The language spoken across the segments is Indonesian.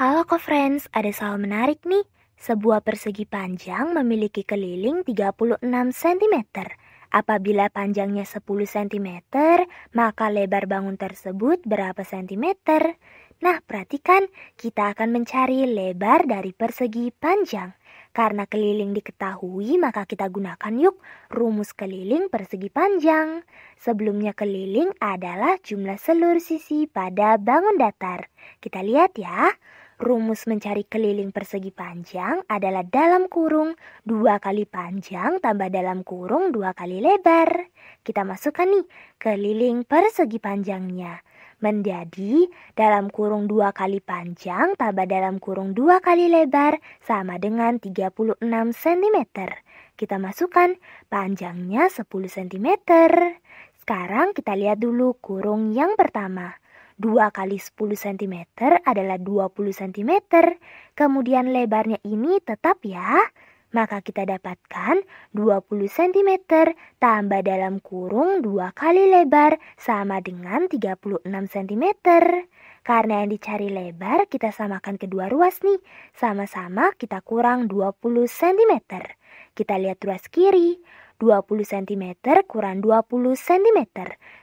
Halo Ko friends, ada soal menarik nih. Sebuah persegi panjang memiliki keliling 36 cm. Apabila panjangnya 10 cm, maka lebar bangun tersebut berapa cm? Nah, perhatikan, kita akan mencari lebar dari persegi panjang. Karena keliling diketahui, maka kita gunakan yuk rumus keliling persegi panjang. Sebelumnya keliling adalah jumlah seluruh sisi pada bangun datar. Kita lihat ya. Rumus mencari keliling persegi panjang adalah dalam kurung dua kali panjang tambah dalam kurung dua kali lebar. Kita masukkan nih keliling persegi panjangnya menjadi dalam kurung dua kali panjang tambah dalam kurung dua kali lebar sama dengan 36 cm. Kita masukkan panjangnya 10 cm. Sekarang kita lihat dulu kurung yang pertama. 2 kali 10 cm adalah 20 cm. Kemudian lebarnya ini tetap ya. Maka kita dapatkan 20 cm tambah dalam kurung 2 kali lebar sama dengan 36 cm. Karena yang dicari lebar kita samakan kedua ruas nih. Sama-sama kita kurang 20 cm. Kita lihat ruas kiri. 20 cm kurang 20 cm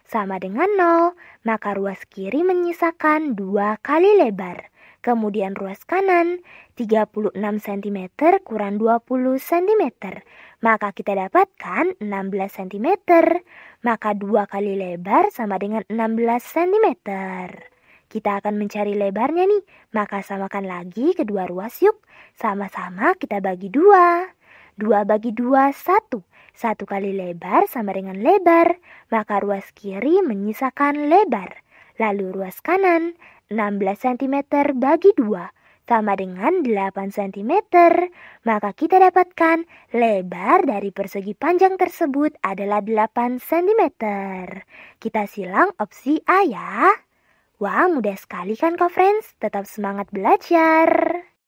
sama dengan 0, maka ruas kiri menyisakan 2 kali lebar. Kemudian ruas kanan 36 cm kurang 20 cm, maka kita dapatkan 16 cm. Maka 2 kali lebar sama dengan 16 cm. Kita akan mencari lebarnya nih, maka samakan lagi kedua ruas yuk. Sama-sama kita bagi dua. 2 bagi 2, 1. 1 kali lebar sama dengan lebar, maka ruas kiri menyisakan lebar. Lalu ruas kanan 16 cm bagi 2 sama dengan 8 cm. Maka kita dapatkan lebar dari persegi panjang tersebut adalah 8 cm. Kita silang opsi A ya. Wah, mudah sekali kan, kok, friends? Tetap semangat belajar!